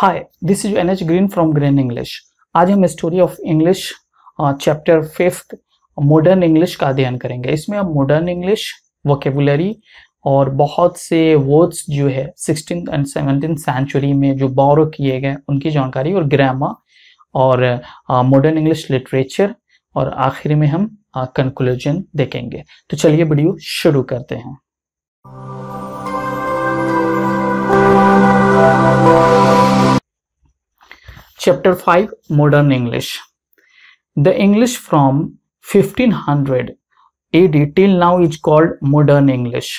Hi this is N H Green from Green English आज हम story of English chapter fifth modern English का अध्ययन करेंगे इसमें हम मॉडर्न इंग्लिश वोकेबुलरी और बहुत से वर्ड्स जो है सिक्सटीन एंड सेवनटीन सेंचुरी में जो बौरव किए गए उनकी जानकारी और ग्रामा और मॉडर्न इंग्लिश लिटरेचर और आखिर में हम कंक्लूजन uh, देखेंगे तो चलिए वीडियो शुरू करते हैं chapter five modern English the English from 1500 AD till now is called modern English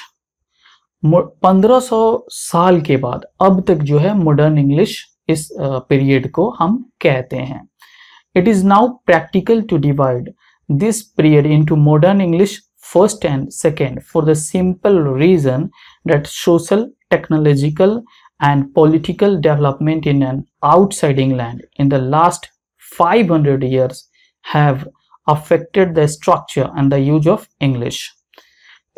1500 साल के बाद अब तक जो है मॉडर्न इंग्लिश इस पीरियड को हम कहते हैं it is now practical to divide this period into modern English first and second for the simple reason that social technological and political development in an outside England in the last 500 years have affected the structure and the use of English.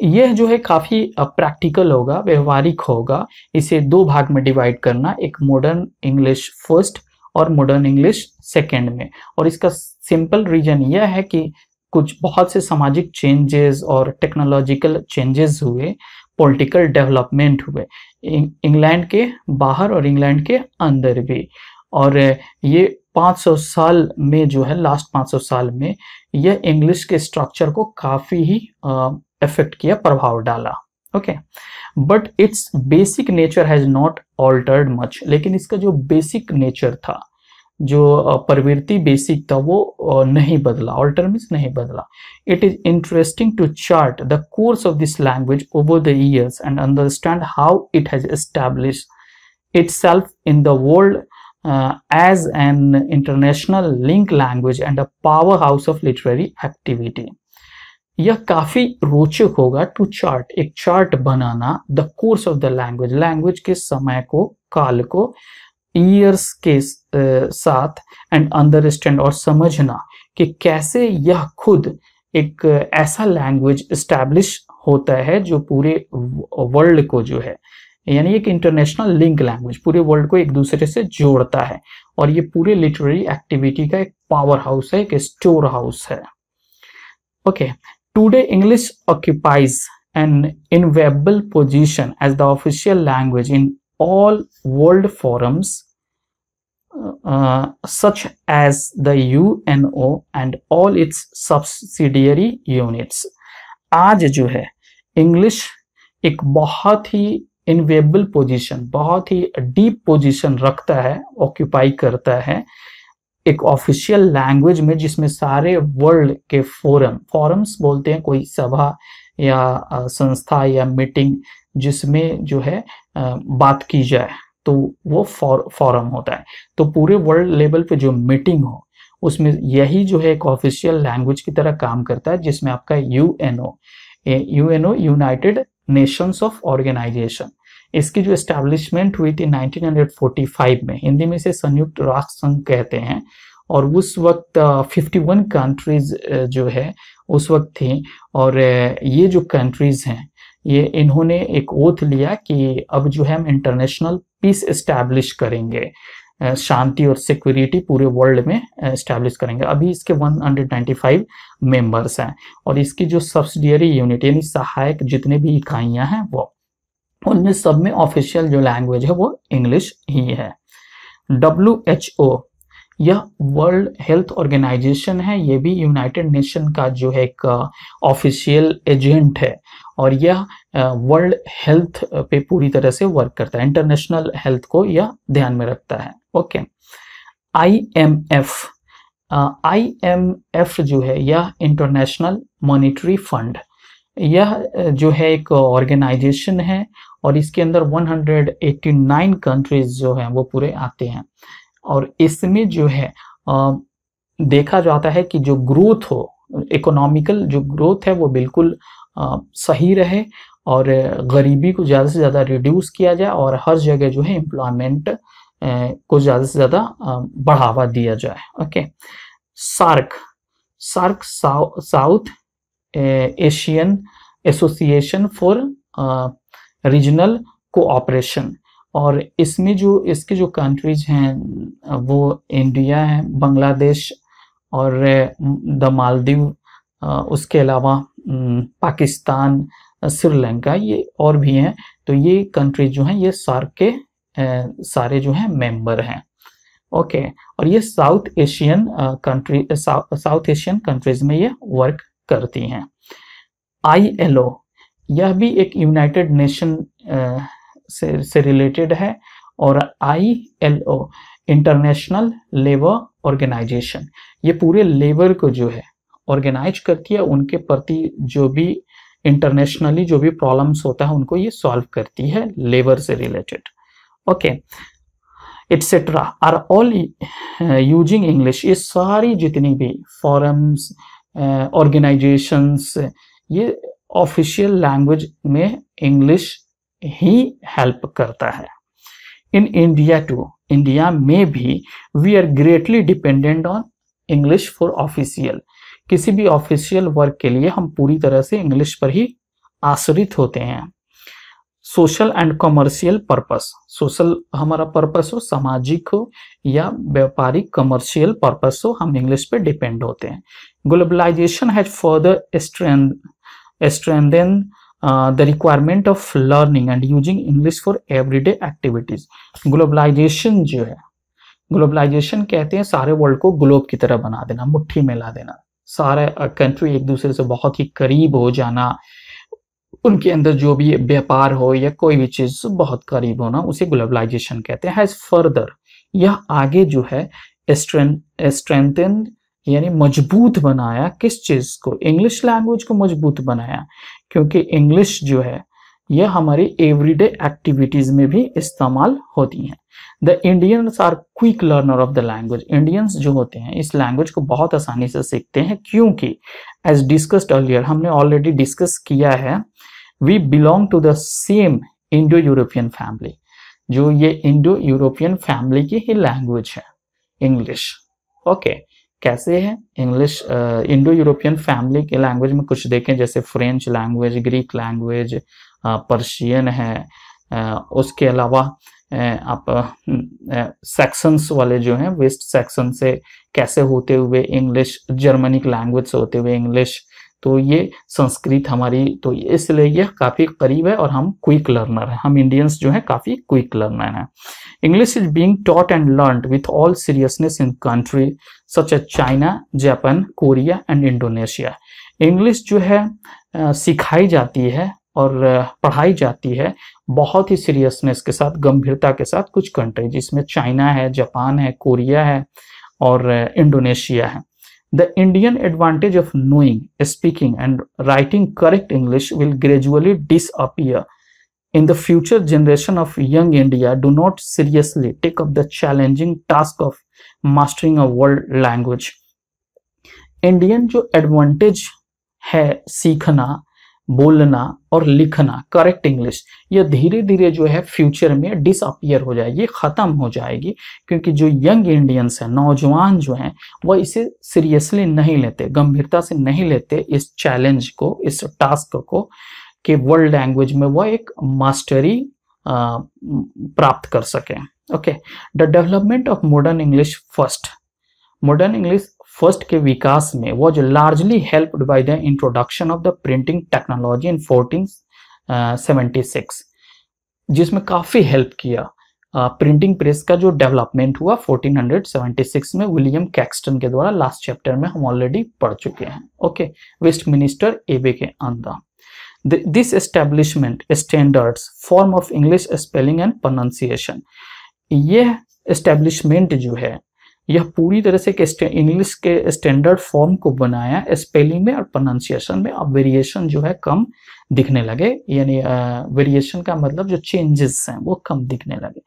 यह जो है काफी practical होगा व्यवहारिक होगा इसे दो भाग में डिवाइड करना एक मॉडर्न इंग्लिश फर्स्ट और मॉडर्न इंग्लिश सेकेंड में और इसका सिंपल रीजन यह है कि कुछ बहुत से सामाजिक चेंजेस और टेक्नोलॉजिकल चेंजेस हुए पॉलिटिकल डेवलपमेंट हुए इंग्लैंड के बाहर और इंग्लैंड के अंदर भी और ये 500 साल में जो है लास्ट 500 साल में यह इंग्लिश के स्ट्रक्चर को काफ़ी ही इफेक्ट किया प्रभाव डाला okay but it's basic nature has not altered much लेकिन इसका जो बेसिक नेचर था जो प्रवृत्ति बेसिक था वो नहीं बदला ऑल्टर मीन्स नहीं बदला it is interesting to chart the course of this language over the years and understand how it has establish itself in the world as an international link language and a powerhouse of literary activity यह काफी रोचक होगा to chart एक chart बनाना the course of the language language के समय को काल को uh, ईयर्स के साथ एंड अंडरस्टैंड और समझना कि कैसे यह खुद एक ऐसा लैंग्वेज इस्टेब्लिश होता है जो पूरे वर्ल्ड को जो है यानी एक इंटरनेशनल लिंक लैंग्वेज पूरे वर्ल्ड को एक दूसरे से जोड़ता है और ये पूरे लिटरेरी एक्टिविटी का एक पावर हाउस है एक स्टोर हाउस है okay today English occupies an enviable position as the official language in all world forums uh, uh such as the UNO and all its subsidiary units. आज जो है English एक बहुत ही इनवेबल position, बहुत ही deep position रखता है occupy करता है एक ऑफिशियल लैंग्वेज में जिसमें सारे वर्ल्ड के फोरम फोरम्स बोलते हैं कोई सभा या uh, संस्था या मीटिंग जिसमें जो है बात की जाए तो वो फॉरम होता है तो पूरे वर्ल्ड लेवल पे जो मीटिंग हो उसमें यही जो है एक ऑफिशियल लैंग्वेज की तरह काम करता है जिसमें आपका U N O U N O United Nations of organisation इसकी जो एस्टेब्लिशमेंट हुई थी 1945 में हिंदी में इसे संयुक्त राष्ट्र संघ कहते हैं और उस वक्त 51 कंट्रीज जो है उस वक्त थी और ये जो कंट्रीज हैं ये इन्होंने एक ओथ लिया कि अब जो है हम इंटरनेशनल पीस इस्टेब्लिश करेंगे शांति और सिक्योरिटी पूरे वर्ल्ड में इस्टेब्लिश करेंगे अभी इसके 195 मेंबर्स हैं और इसकी जो सब्सिडियरी यूनिट यानी सहायक जितने भी इकाइयां हैं वो उनमें सब में ऑफिशियल जो लैंग्वेज है वो इंग्लिश ही है डब्ल्यू एच ओ यह वर्ल्ड हेल्थ ऑर्गेनाइजेशन है यह भी यूनाइटेड नेशन का जो है एक ऑफिशियल uh, एजेंट है और यह वर्ल्ड uh, हेल्थ पे पूरी तरह से वर्क करता है इंटरनेशनल हेल्थ को यह ध्यान में रखता है okay I I M F M F जो है यह इंटरनेशनल मॉनिटरी फंड यह uh, जो है एक ऑर्गेनाइजेशन है और इसके अंदर 189 कंट्रीज जो हैं वो पूरे आते हैं और इसमें जो है आ, देखा जाता है कि जो ग्रोथ हो इकोनॉमिकल जो ग्रोथ है वो बिल्कुल आ, सही रहे और गरीबी को ज़्यादा से ज़्यादा रिड्यूस किया जाए और हर जगह जो है एम्प्लॉयमेंट को ज़्यादा से ज़्यादा बढ़ावा दिया जाए okay SAARC SAARC South Asian Association for Regional Cooperation और इसमें जो इसके जो कंट्रीज हैं वो इंडिया है बांग्लादेश और द मालदीव उसके अलावा पाकिस्तान श्रीलंका ये और भी हैं तो ये कंट्रीज जो हैं ये सार्क के सारे जो हैं मेंबर हैं ओके okay. और ये South Asian country South Asian countries में ये वर्क करती हैं आईएलओ यह भी एक यूनाइटेड नेशन से से रिलेटेड है और I L O International Labour Organisation ये पूरे लेबर को जो है ऑर्गेनाइज करती है उनके प्रति जो भी इंटरनेशनली जो भी प्रॉब्लम्स होता है उनको ये सॉल्व करती है लेबर से related okay etcetera are all using English ये सारी जितनी भी फॉरम्स ऑर्गेनाइजेशंस uh, ये ऑफिशियल लैंग्वेज में इंग्लिश ही हेल्प करता है इन इंडिया टू इंडिया में भी we are greatly dependent on English for official किसी भी ऑफिशियल वर्क के लिए हम पूरी तरह से इंग्लिश पर ही आश्रित होते हैं social and commercial purpose social हमारा पर्पस हो सामाजिक हो या व्यापारिक कमर्शियल पर्पस हो हम इंग्लिश पे डिपेंड होते हैं globalisation has further strength strengthen the uh, the requirement of learning and using english for everyday activities globalization जो है ग्लोबलाइजेशन कहते हैं सारे वर्ल्ड को ग्लोब की तरह बना देना मुट्ठी में ला देना सारे कंट्री uh, एक दूसरे से बहुत ही करीब हो जाना उनके अंदर जो भी व्यापार हो या कोई भी चीज बहुत करीब होना उसे ग्लोबलाइजेशन कहते हैं हैज फर्दर यह आगे जो है स्ट्रेंथन यानी मजबूत बनाया किस चीज़ को इंग्लिश लैंग्वेज को मजबूत बनाया क्योंकि इंग्लिश जो है यह हमारी एवरीडे एक्टिविटीज में भी इस्तेमाल होती है the Indians are quick learner of the language Indians जो होते हैं इस लैंग्वेज को बहुत आसानी से सीखते हैं क्योंकि एज डिस्कस्ड अर्लियर हमने ऑलरेडी डिस्कस किया है we belong to the same Indo European family जो ये इंडो यूरोपियन फैमिली की ही लैंग्वेज है इंग्लिश ओके okay. कैसे हैं इंग्लिश इंडो यूरोपियन फैमिली के लैंग्वेज में कुछ देखें जैसे French language Greek language Persian है आ, uh, उसके अलावा uh, आप सेक्शंस uh, hmm, वाले जो हैं वेस्ट सेक्शन से कैसे होते हुए इंग्लिश जर्मनिक लैंग्वेज से होते हुए इंग्लिश तो ये संस्कृत हमारी तो इसलिए यह काफ़ी करीब है और हम क्विक लर्नर हैं हम इंडियंस जो हैं काफ़ी क्विक लर्नर हैं English is being taught and learned with all seriousness in country such as China, Japan, Korea and Indonesia. English जो है सिखाई जाती है और पढ़ाई जाती है बहुत ही सीरियसनेस के साथ गंभीरता के साथ कुछ कंट्री जिसमें चाइना है जापान है कोरिया है और इंडोनेशिया है The Indian advantage of knowing, speaking, and writing correct English will gradually disappear in the future generation of young India do not seriously take up the challenging task of mastering a world language. Indian जो advantage है सीखना बोलना और लिखना correct English ये धीरे धीरे जो है फ्यूचर में डिसअपियर हो जाएगी ख़त्म हो जाएगी क्योंकि जो यंग इंडियंस हैं नौजवान जो हैं वह इसे सीरियसली नहीं लेते गंभीरता से नहीं लेते इस चैलेंज को इस टास्क को कि वर्ल्ड लैंग्वेज में वह एक मास्टरी प्राप्त कर सकें okay the development of modern English first modern English first के विकास में was largely helped by the introduction of the printing technology in fourteen जिसमें काफ़ी हेल्प किया प्रिंटिंग uh, प्रेस का जो डेवलपमेंट हुआ 1476 में विलियम कैक्सटन के द्वारा लास्ट चैप्टर में हम ऑलरेडी पढ़ चुके हैं ओके वेस्ट मिनिस्टर एबे के अंदर this this standard form of English spelling and and यह establishment जो है यह पूरी तरह से इंग्लिश के स्टैंडर्ड फॉर्म को बनाया स्पेलिंग में और प्रोनाउंसिएशन में अब वेरिएशन जो है कम दिखने लगे यानी वेरिएशन का मतलब जो चेंजेस हैं वो कम दिखने लगे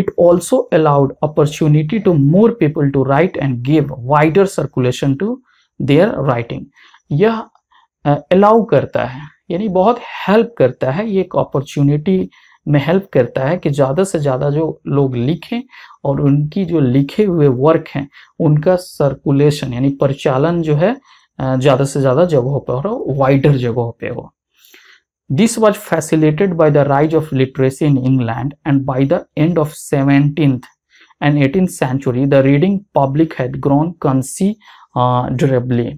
it also allowed opportunity to more people to write and give wider circulation to their writing यह अलाउ करता है यानी बहुत हेल्प करता है ये एक अपॉर्चुनिटी में हेल्प करता है कि ज़्यादा से ज़्यादा जो लोग लिखें और उनकी जो लिखे हुए वर्क हैं उनका सर्कुलेशन यानी परिचालन जो है ज़्यादा से ज़्यादा जगहों पर हो वाइडर जगहों पे हो this was facilitated by the rise of literacy in England and by the end of seventeen and eighteen century the reading public had grown considerably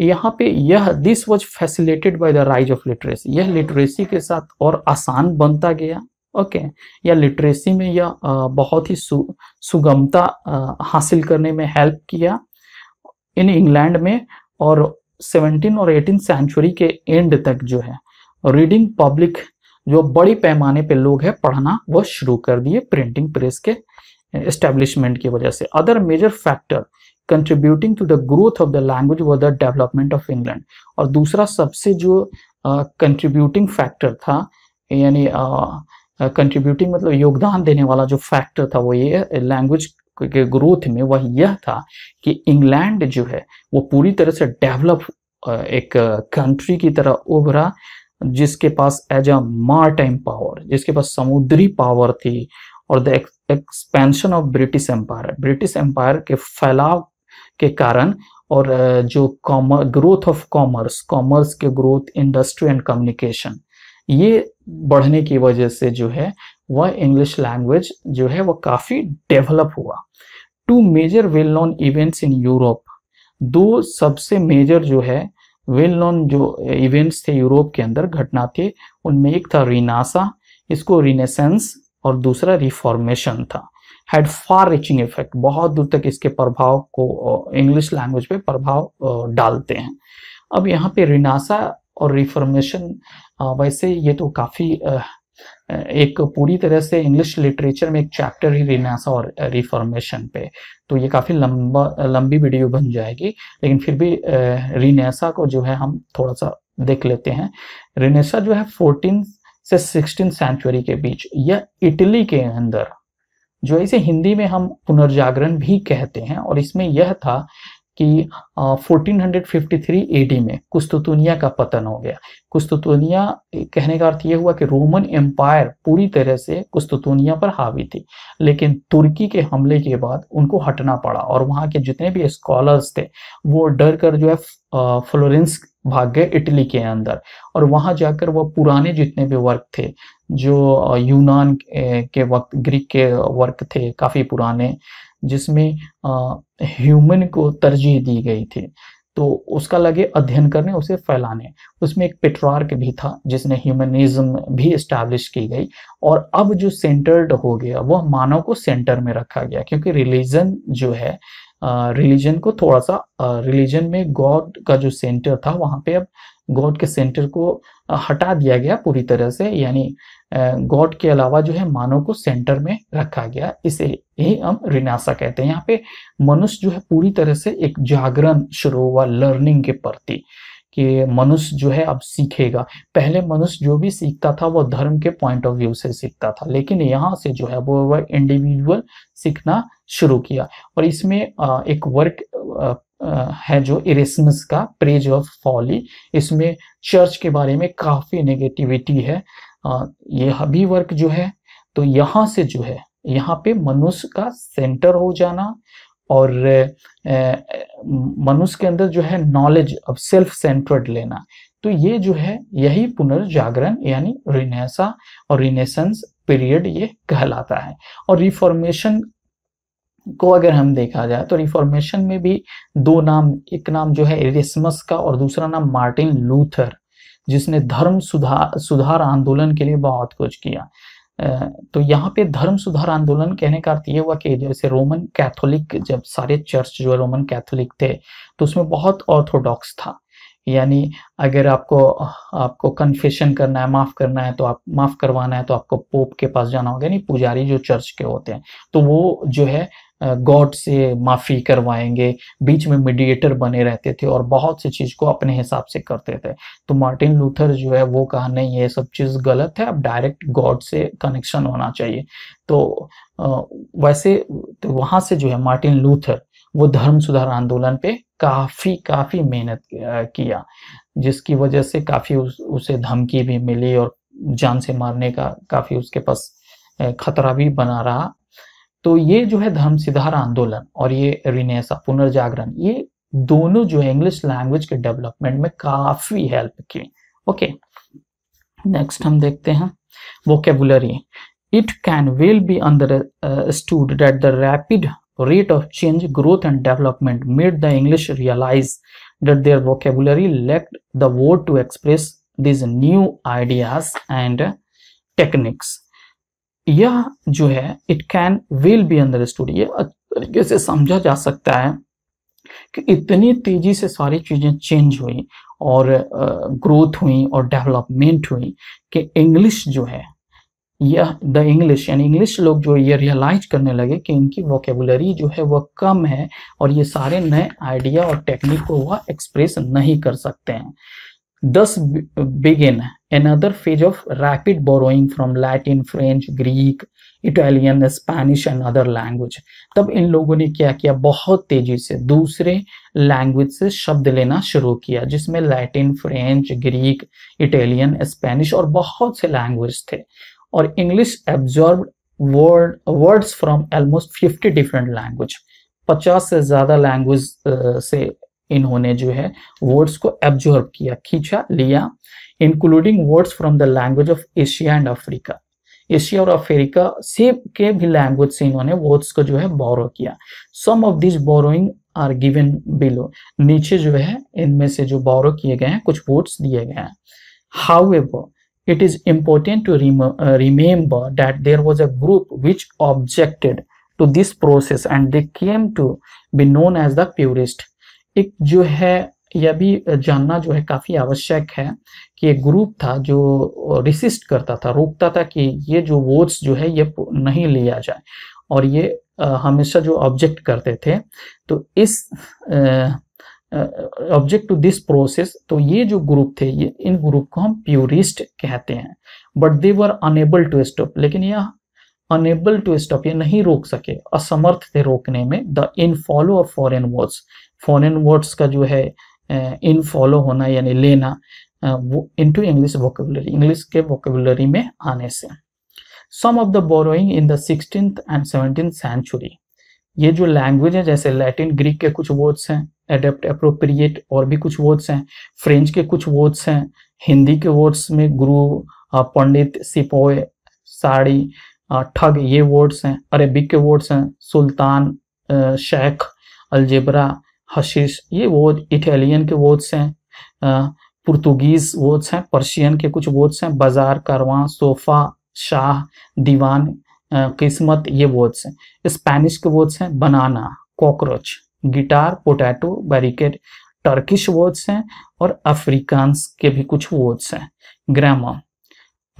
यहाँ पे यह this was facilitated by the rise of literacy यह literacy के साथ और आसान बनता गया ओके okay. या लिटरेसी में यह बहुत ही सु, सुगमता हासिल करने में हेल्प किया इन इंग्लैंड में और 17 और 18 सेंचुरी के एंड तक जो है रीडिंग पब्लिक जो बड़ी पैमाने पे लोग हैं पढ़ना वो शुरू कर दिए प्रिंटिंग प्रेस के एस्टेब्लिशमेंट की वजह से other major factor contributing to the growth of the language व द डेवलपमेंट ऑफ इंग्लैंड और दूसरा सबसे जो कंट्रीब्यूटिंग uh, फैक्टर था यानी कंट्रीब्यूटिंग uh, मतलब योगदान देने वाला जो फैक्टर था वो ये लैंग्वेज के ग्रोथ में वह यह था कि इंग्लैंड जो है वो पूरी तरह से डेवलप एक कंट्री की तरह उभरा जिसके पास एज अ मार टाइम पावर जिसके पास समुद्री पावर थी और the expansion of British Empire British Empire के फैलाव के कारण और जो कॉमर ग्रोथ ऑफ कॉमर्स कॉमर्स के ग्रोथ इंडस्ट्री एंड कम्युनिकेशन ये बढ़ने की वजह से जो है वह इंग्लिश लैंग्वेज जो है वह काफ़ी डेवलप हुआ two major well known events in Europe दो सबसे मेजर जो है वेल नोन जो इवेंट्स थे यूरोप के अंदर घटना थे उनमें एक था रिनासा इसको रिनेसेंस और दूसरा रिफॉर्मेशन था हैड फार रिचिंग इफेक्ट बहुत दूर तक इसके प्रभाव को इंग्लिश लैंग्वेज पे प्रभाव डालते हैं अब यहाँ पे रिनासा और रिफॉर्मेशन वैसे ये तो काफ़ी एक पूरी तरह से इंग्लिश लिटरेचर में एक चैप्टर ही रिनासा और रिफॉर्मेशन पे तो ये काफ़ी लंबा लंबी वीडियो बन जाएगी लेकिन फिर भी रिनेसा को जो है हम थोड़ा सा देख लेते हैं रिनेसा जो है फोर्टीन से सिक्सटीन सेंचुरी के बीच यह इटली के अंदर जो इसे हिंदी में हम पुनर्जागरण भी कहते हैं और इसमें यह था कि आ, 1453 एडी में कुस्तुतुनिया का पतन हो गया कुस्तुतुनिया कहने का अर्थ यह हुआ कि रोमन एम्पायर पूरी तरह से कुस्तुतुनिया पर हावी थी लेकिन तुर्की के हमले के बाद उनको हटना पड़ा और वहां के जितने भी स्कॉलर्स थे वो डर कर जो है फ्लोरेंस भाग गए इटली के अंदर और वहां जाकर वह पुराने जितने भी वर्क थे जो यूनान के वक्त ग्रीक के वर्क थे काफ़ी पुराने जिसमें ह्यूमन को तरजीह दी गई थी तो उसका लगे अध्ययन करने उसे फैलाने उसमें एक पेट्रार्क भी था जिसने ह्यूमनिज्म भी इस्टेब्लिश की गई और अब जो सेंटर्ड हो गया वह मानव को सेंटर में रखा गया क्योंकि रिलीजन जो है रिलीजन को थोड़ा सा रिलीजन में गॉड का जो सेंटर था वहाँ पे अब गॉड के सेंटर को हटा दिया गया पूरी तरह से यानी गॉड के अलावा जो है मानव को सेंटर में रखा गया इसे यही हम रिनासा कहते हैं यहाँ पे मनुष्य जो है पूरी तरह से एक जागरण शुरू हुआ लर्निंग के प्रति कि मनुष्य जो है अब सीखेगा पहले मनुष्य जो भी सीखता था वो धर्म के पॉइंट ऑफ व्यू से सीखता था लेकिन यहाँ से जो है वो वह इंडिविजुअल सीखना शुरू किया और इसमें एक वर्क है जो इरेसमस का प्रेज ऑफ फॉली इसमें चर्च के बारे में काफ़ी नेगेटिविटी है ये हबी वर्क जो है तो यहाँ से जो है यहाँ पे मनुष्य का सेंटर हो जाना और मनुष्य के अंदर जो है नॉलेज अब सेल्फ सेंटर्ड लेना तो ये जो है यही पुनर्जागरण यानी रिनेसा और रिनेसेंस पीरियड ये कहलाता है और रिफॉर्मेशन को अगर हम देखा जाए तो रिफॉर्मेशन में भी दो नाम एक नाम जो है एरिसमस का और दूसरा नाम मार्टिन लूथर जिसने धर्म सुधार सुधार आंदोलन के लिए बहुत कुछ किया तो यहाँ पे धर्म सुधार आंदोलन कहने का अर्थ ये हुआ कि जैसे रोमन कैथोलिक जब सारे चर्च जो है रोमन कैथोलिक थे तो उसमें बहुत ऑर्थोडॉक्स था यानी अगर आपको आपको कन्फेशन करना है माफ़ करना है तो आप माफ़ करवाना है तो आपको पोप के पास जाना होगा यानी पुजारी जो चर्च के होते हैं तो वो जो है गॉड से माफ़ी करवाएंगे बीच में मीडिएटर बने रहते थे और बहुत सी चीज़ को अपने हिसाब से करते थे तो मार्टिन लूथर जो है वो कहा नहीं ये सब चीज़ गलत है अब डायरेक्ट गॉड से कनेक्शन होना चाहिए तो वैसे तो वहां से जो है मार्टिन लूथर वो धर्म सुधार आंदोलन पे काफ़ी काफ़ी मेहनत किया जिसकी वजह से काफ़ी उस, उसे धमकी भी मिली और जान से मारने का काफ़ी उसके पास खतरा भी बना रहा तो ये जो है धर्म सिधार आंदोलन और ये रिनेसा पुनर्जागरण ये दोनों जो है इंग्लिश लैंग्वेज के डेवलपमेंट में काफी हेल्प की ओके नेक्स्ट हम देखते हैं vocabulary it can will be understood that the rapid rate of change growth and development made the English realise that their vocabulary lacked the word to express these new ideas and techniques यह जो है it can will be अंदर ये तरीके से समझा जा सकता है कि इतनी तेजी से सारी चीज़ें चेंज हुई और ग्रोथ हुई और डेवलपमेंट हुई कि इंग्लिश जो है यह द इंग्लिश यानी इंग्लिश लोग जो ये रियलाइज करने लगे कि इनकी वोकेबुलरी जो है वह कम है और ये सारे नए आइडिया और टेक्निक को वह एक्सप्रेस नहीं कर सकते हैं thus began another phase of rapid borrowing from Latin, French, Greek, Italian Spanish and other language तब इन लोगों ने क्या किया बहुत तेजी से दूसरे लैंग्वेज से शब्द लेना शुरू किया जिसमें Latin French Greek Italian Spanish और बहुत से लैंग्वेज थे और English absorb word words from almost fifty different language पचास से ज़्यादा लैंग्वेज से इन्होंने जो है वर्ड्स को एब्जॉर्ब किया खींचा लिया including words from the language of Asia and Africa Asia और अफ्रीका से के भी लैंग्वेज से इन्होंने वर्ड्स को जो है बोरो किया some of this borrowing are given below नीचे जो है इनमें से जो बोरो किए गए हैं कुछ वर्ड्स दिए गए हैं however it is important to remember that there was a group which objected to this process and they came to be known as the purest एक जो है यह भी जानना जो है काफी आवश्यक है कि एक ग्रुप था जो रिसिस्ट करता था रोकता था कि ये जो वोट्स जो है ये नहीं लिया जाए और ये हमेशा जो ऑब्जेक्ट करते थे तो इस ऑब्जेक्ट टू दिस प्रोसेस तो ये जो ग्रुप थे ये इन ग्रुप को हम प्यूरिस्ट कहते हैं but they were unable to stop लेकिन यह अनेबल टू स्टॉप ये नहीं रोक सके असमर्थ थे रोकने में the inflow of foreign wars foreign words का जो है इन फॉलो होना यानी लेना वो इनटू इंग्लिश वोकेबुलरी इंग्लिश के वोकेबुलरी में आने से some of the borrowing in the sixteen and seventeen century ये जो लैंग्वेज है जैसे लैटिन ग्रीक के कुछ वर्ड्स हैं एडेप्ट अप्रोप्रिएट और भी कुछ वर्ड्स हैं फ्रेंच के कुछ वर्ड्स हैं हिंदी के वर्ड्स में गुरु पंडित सिपोय साड़ी ठग ये वर्ड्स हैं अरेबिक के वर्ड्स हैं सुल्तान शेख अलजेबरा हशीश ये वो इटालियन के वर्ड्स हैं पुर्तगीज वर्ड्स हैं पर्शियन के कुछ वर्ड्स हैं बाजार करवा सोफा शाह दीवान किस्मत ये वर्ड्स हैं स्पेनिश के वर्ड्स हैं banana cockroach guitar potato barricade Turkish words हैं और अफ्रीकांस के भी कुछ वर्ड्स हैं ग्रामर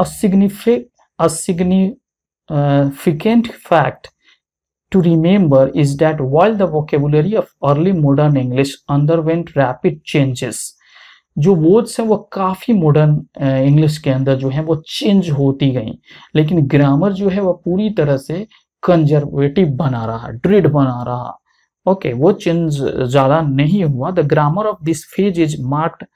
असिग्निफिक a significant fact to remember is that while the vocabulary of early modern English underwent rapid changes, जो वर्ड्स हैं वो काफ़ी मॉडर्न इंग्लिश के अंदर जो है वो चेंज होती गई लेकिन ग्रामर जो है वो पूरी तरह से कंजर्वेटिव बना रहा ड्रिड बना रहा ओके okay, वो चेंज ज़्यादा नहीं हुआ the grammar of this phase is marked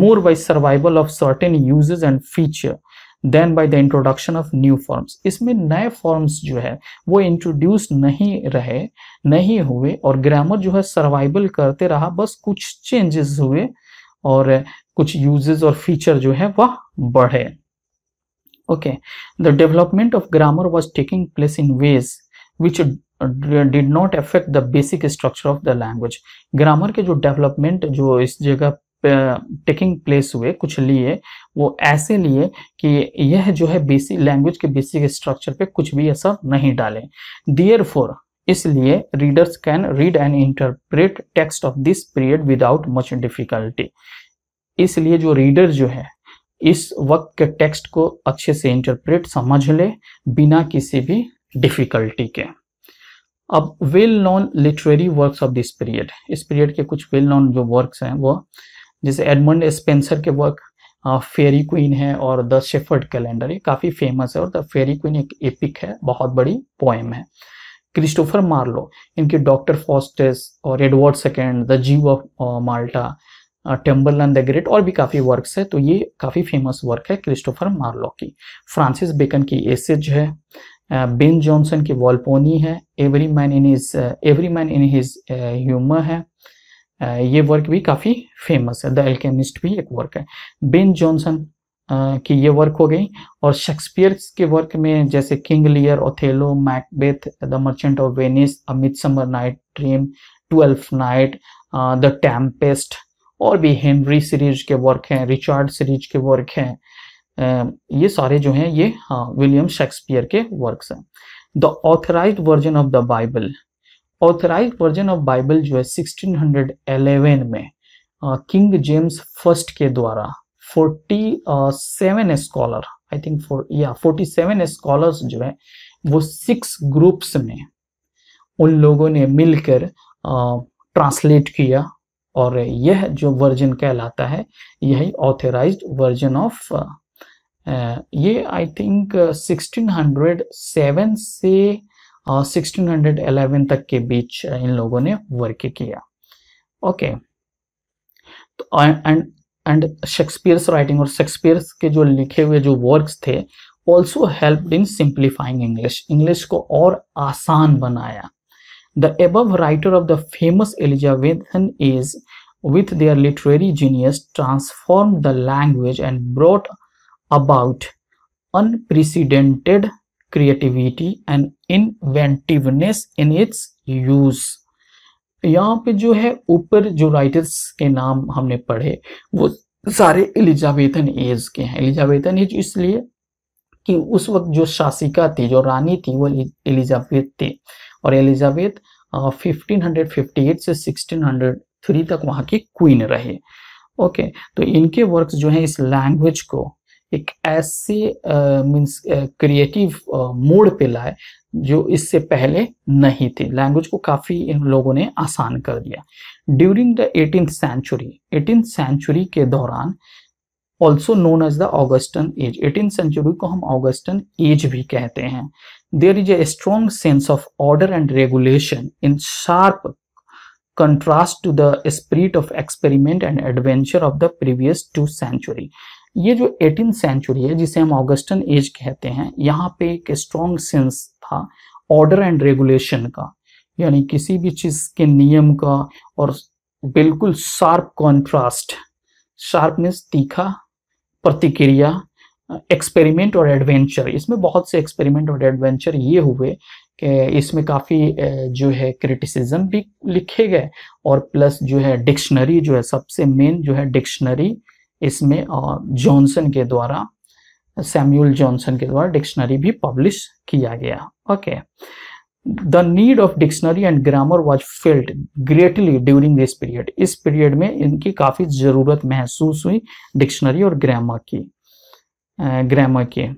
more by survival of certain usages and feature than by the introduction of new forms इसमें नए फॉर्म्स जो है वो इंट्रोड्यूस नहीं रहे नहीं हुए और ग्रामर जो है सर्वाइवल करते रहा बस कुछ चेंजेस हुए और कुछ यूजेस और फीचर जो है वह बढ़े okay the development of grammar was taking place in ways which did not affect the basic structure of the language grammar के जो डेवलपमेंट जो इस जगह टेकिंग प्लेस हुए कुछ लिए वो ऐसे लिए कि यह जो है बेसिक लैंग्वेज के बेसिक स्ट्रक्चर पे कुछ भी असर नहीं डाले डियर फोर इसलिए readers can read and interpret text of this period without much difficulty इसलिए जो रीडर जो है इस वक्त के टेक्स्ट को अच्छे से इंटरप्रेट समझ ले बिना किसी भी डिफिकल्टी के अब well known literary works of this period इस पीरियड के कुछ वेल नॉन जो वर्क्स हैं वो जैसे एडमंड स्पेंसर के वर्क फेरी क्वीन है और द शेफर्ड कैलेंडर ये काफ़ी फेमस है और द फेरी क्वीन एक एपिक है बहुत बड़ी पोएम है क्रिस्टोफर मार्लो इनके डॉक्टर फॉस्टेस और Edward second the Jew of Malta and the great और भी काफ़ी वर्क्स है तो ये काफ़ी फेमस वर्क है क्रिस्टोफर मार्लो की फ्रांसिस बेकन की एसेज है बेन जॉनसन की वॉलपोनी है every man in his every man in his humour है Uh, ये वर्क भी काफ़ी फेमस है द एल्केमिस्ट भी एक वर्क है बेन जॉनसन uh, की ये वर्क हो गई और शेक्सपियर के वर्क में जैसे King Lear Othello Macbeth the Merchant of Venice a midsummer night dream twelfth night the tempest और भी हेनरी सीरीज के वर्क हैं रिचर्ड सीरीज के वर्क हैं um, ये सारे जो हैं ये विलियम हाँ, शेक्सपियर के वर्क्स हैं the authorise version of the Bible authorise version of Bible जो है 1611 में किंग जेम्स फर्स्ट के द्वारा 47 सेवन स्कॉलर आई थिंक या 47 सेवन स्कॉलर्स जो है वो सिक्स ग्रुप्स में उन लोगों ने मिलकर ट्रांसलेट किया और यह जो वर्जन कहलाता है यही ऑथराइज्ड वर्जन ऑफ ये आई थिंक 1607 से सिक्सटीन uh, तक के बीच uh, इन लोगों ने वर्क किया ओके तो एंड एंड शेक्सपियर्स राइटिंग और शेक्सपियर्स के जो लिखे हुए जो वर्क्स थे also help in simplifying English English को और आसान बनाया the able writer of the famous Elizabethan age with their literary genius transform the language and brought about unprecedented creativity and inventiveness in its use यहाँ पे जो है ऊपर जो राइटर्स के नाम हमने पढ़े वो सारे एलिजाबेथन एज के हैं एलिजाबेथन एज इसलिए कि उस वक्त जो शासिका थी जो रानी थी वो एलिजाबेथ थी और एलिजाबेथ 1558 से 1603 तक वहाँ की क्वीन रहे ओके तो इनके वर्क्स जो हैं इस लैंग्वेज को एक ऐसे मीन्स क्रिएटिव मोड पे लाए जो इससे पहले नहीं थे लैंग्वेज को काफ़ी इन लोगों ने आसान कर दिया during the eighteen century eighteen century के दौरान also known as the Augustan age eighteen century को हम ऑगस्टन एज भी कहते हैं there is a strong sense of order and regulation in sharp contrast to the spirit of experiment and adventure of the previous two century ये जो eighteen century है जिसे हम ऑगस्टन एज कहते हैं यहाँ पे एक स्ट्रॉन्ग सेंस था ऑर्डर एंड रेगुलेशन का यानी किसी भी चीज के नियम का और बिल्कुल शार्प कॉन्ट्रास्ट शार्पनेस तीखा प्रतिक्रिया एक्सपेरिमेंट और एडवेंचर इसमें बहुत से एक्सपेरिमेंट और एडवेंचर ये हुए कि इसमें काफ़ी जो है क्रिटिसिज्म भी लिखे गए और प्लस जो है डिक्शनरी जो है सबसे मेन जो है डिक्शनरी इसमें जॉनसन के द्वारा सैम्यूल जॉनसन के द्वारा डिक्शनरी भी पब्लिश किया गया okay the need of dictionary and grammar was felt greatly during this period इस पीरियड में इनकी काफी जरूरत महसूस हुई डिक्शनरी और ग्रामर की ग्रामर के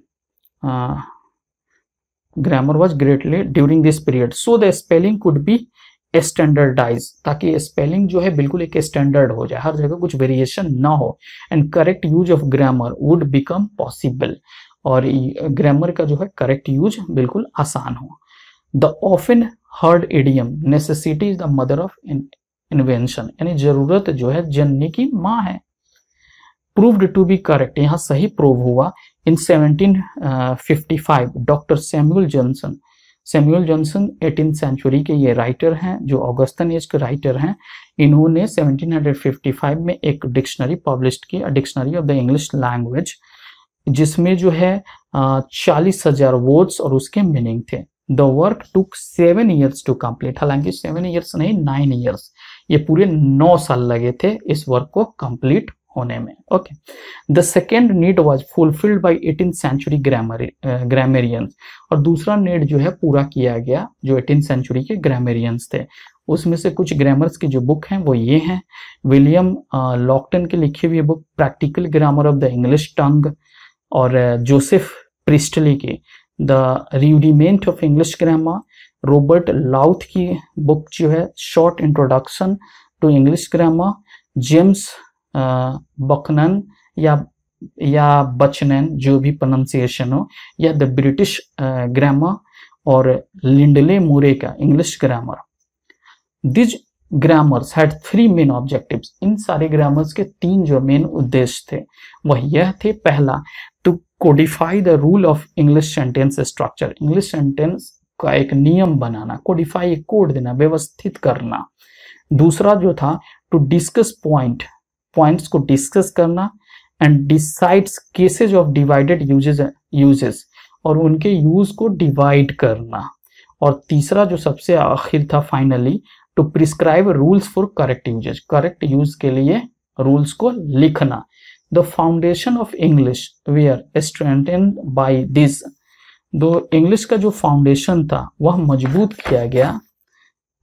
grammar was greatly during this period so the spelling could be standardise ताकि स्पेलिंग जो है बिल्कुल एक स्टैंडर्ड हो जाए हर जगह कुछ वेरिएशन ना हो and correct use of grammar would become possible और ग्रामर का जो है करेक्ट यूज बिल्कुल आसान हो the often heard idiom necessity is the mother of invention यानी जरूरत जो है जननी की माँ है प्रूव्ड टू बी करेक्ट यहाँ सही प्रूव हुआ in 1755 doctor Samuel Johnson Samuel Johnson eighteen century के ये राइटर हैं जो ऑगस्तन एज के राइटर हैं इन्होंने 1755 में एक डिक्शनरी पब्लिश की dictionary of the English language जिसमें जो है चालीस हजार वर्ड्स और उसके मीनिंग थे the work took seven years to complete हालांकि सेवन ईयर्स नहीं नाइन ईयर्स ये पूरे नौ साल लगे थे इस वर्क को कंप्लीट होने में okay the second need was fulfilled by eighteen century grammar grammarians और दूसरा नीड जो है पूरा किया गया जो एटीन सेंचुरी के ग्रामेरियंस थे उसमें से कुछ ग्रामर्स की जो बुक हैं वो ये हैं विलियम लॉकटन uh, की लिखी हुई book practical grammar of the English tongue और जोसेफ uh, प्रिस्टली की the rudiment of English grammar Robert Lowth की बुक जो है short introduction to English grammar James Buchanan या या बचनन जो भी प्रोनाउंसिएशन हो या द ब्रिटिश ग्रामर और लिंडले मूरे का English grammar these grammars had three main objectives इन सारे ग्रामर्स के तीन जो मेन उद्देश्य थे वह यह थे पहला to codify the rule of English sentence structure English sentence का एक नियम बनाना कोडिफाई एक कोड देना व्यवस्थित करना दूसरा जो था टू डिस्कस पॉइंट पॉइंट्स को डिस्कस करना and decides cases of divided usages usages और उनके यूज को डिवाइड करना और तीसरा जो सबसे आखिर था finally to prescribe rules for correct usages correct use के लिए रूल्स को लिखना the foundation of English were strengthened by this दो इंग्लिश का जो फाउंडेशन था वह मजबूत किया गया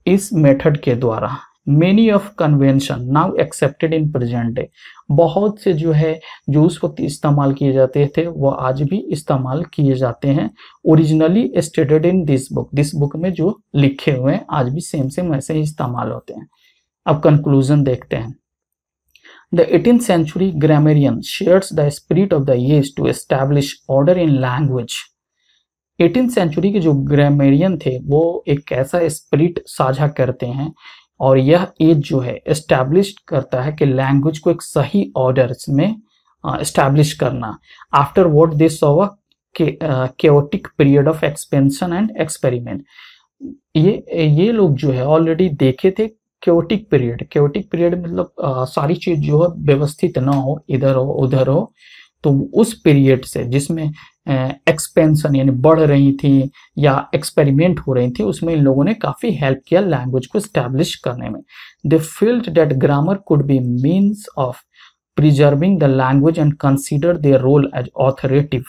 इस मेथड के द्वारा many of convention now accepted in present day बहुत से जो है जो उस वक्त इस्तेमाल किए जाते थे वो आज भी इस्तेमाल किए जाते हैं originally stated in this book this book में जो लिखे हुए हैं आज भी सेम सेम ऐसे ही इस्तेमाल होते हैं अब कंक्लूजन देखते हैं the eighteen century grammarian shares the spirit of the age to establish order in language 18th century के जो ग्रामेरियन थे वो एक ऐसा स्पिरिट साझा करते हैं और यह एज जो है इस्टेब्लिश करता है कि लैंग्वेज को एक सही ऑर्डर में इस्टेब्लिश करना after what this saw chaotic period of expansion and experiment ये ये लोग जो है ऑलरेडी देखे थे क्योटिक पीरियड क्योटिक पीरियड मतलब आ, सारी चीज जो है व्यवस्थित ना हो इधर हो उधर हो तो उस पीरियड से जिसमें एक्सपेंसन यानी बढ़ रही थी या एक्सपेरिमेंट हो रही थी उसमें इन लोगों ने काफ़ी हेल्प किया लैंग्वेज को स्टैब्लिश करने में the field that grammar could be means of preserving the language and consider their role as authoritative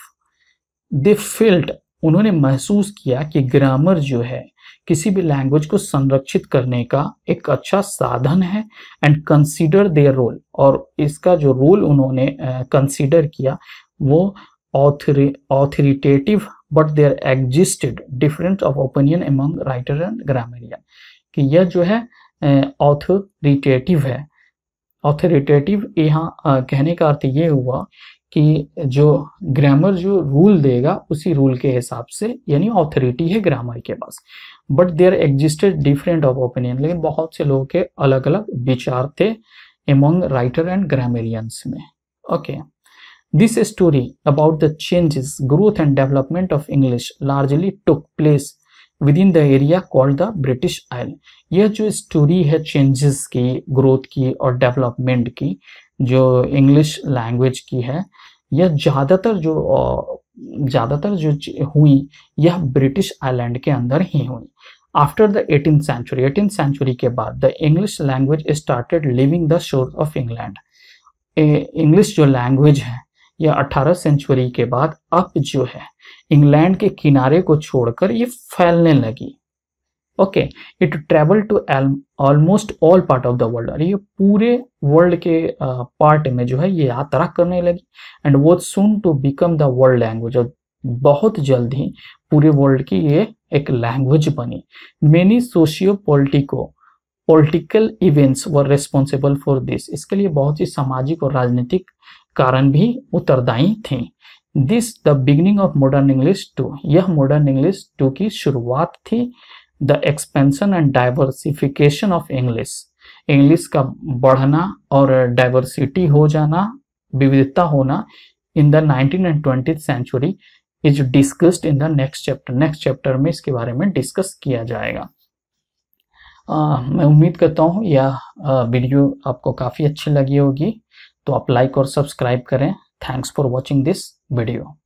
the field उन्होंने महसूस किया कि ग्रामर जो है किसी भी लैंग्वेज को संरक्षित करने का एक अच्छा साधन है एंड कंसीडर देयर रोल और इसका जो रोल उन्होंने कंसीडर uh, किया वो author authoritative but there existed difference of opinion among writer and grammarian कि यह जो है ऑथोरिटेटिव है ऑथोरिटेटिव यहाँ कहने का अर्थ ये हुआ कि जो ग्रामर जो रूल देगा उसी रूल के हिसाब से यानी ऑथोरिटी है ग्रामर के पास but there existed different of opinion लेकिन बहुत से लोगों के अलग अलग विचार थे एमंग राइटर एंड ग्रामेरियंस में okay okay. This story about the changes growth and development of English largely largely place within the area called the British Isle. यह जो स्टोरी है चेंजेस की ग्रोथ की और डेवलपमेंट की जो English language की है यह ज़्यादातर जो ज़्यादातर जो हुई यह ब्रिटिश आइलैंड के अंदर ही हुई after the eighteen century eighteen century के बाद the English language started living the shore of England English जो लैंग्वेज है या 18 सेंचुरी के बाद अब जो है इंग्लैंड के किनारे को छोड़कर ये फैलने लगी okay it travel to almost all part of the world और ये पूरे वर्ल्ड के पार्ट में जो है ये यात्रा करने लगी एंड वो soon to become the world language और बहुत जल्द ही पूरे वर्ल्ड की ये एक लैंग्वेज बनी many socio politico political events were responsible for this इसके लिए बहुत ही सामाजिक और राजनीतिक कारण भी उत्तरदायी थे this the beginning of modern English too यह मॉडर्न इंग्लिश टू की शुरुआत थी the expansion and diversification of English English का बढ़ना और डाइवर्सिटी हो जाना विविधता होना in the nineteen and twenty century is discussed in the next chapter next chapter में इसके बारे में डिस्कस किया जाएगा आ, मैं उम्मीद करता हूँ यह वीडियो आपको काफ़ी अच्छी लगी होगी तो आप लाइक और सब्सक्राइब करें thanks for watching this video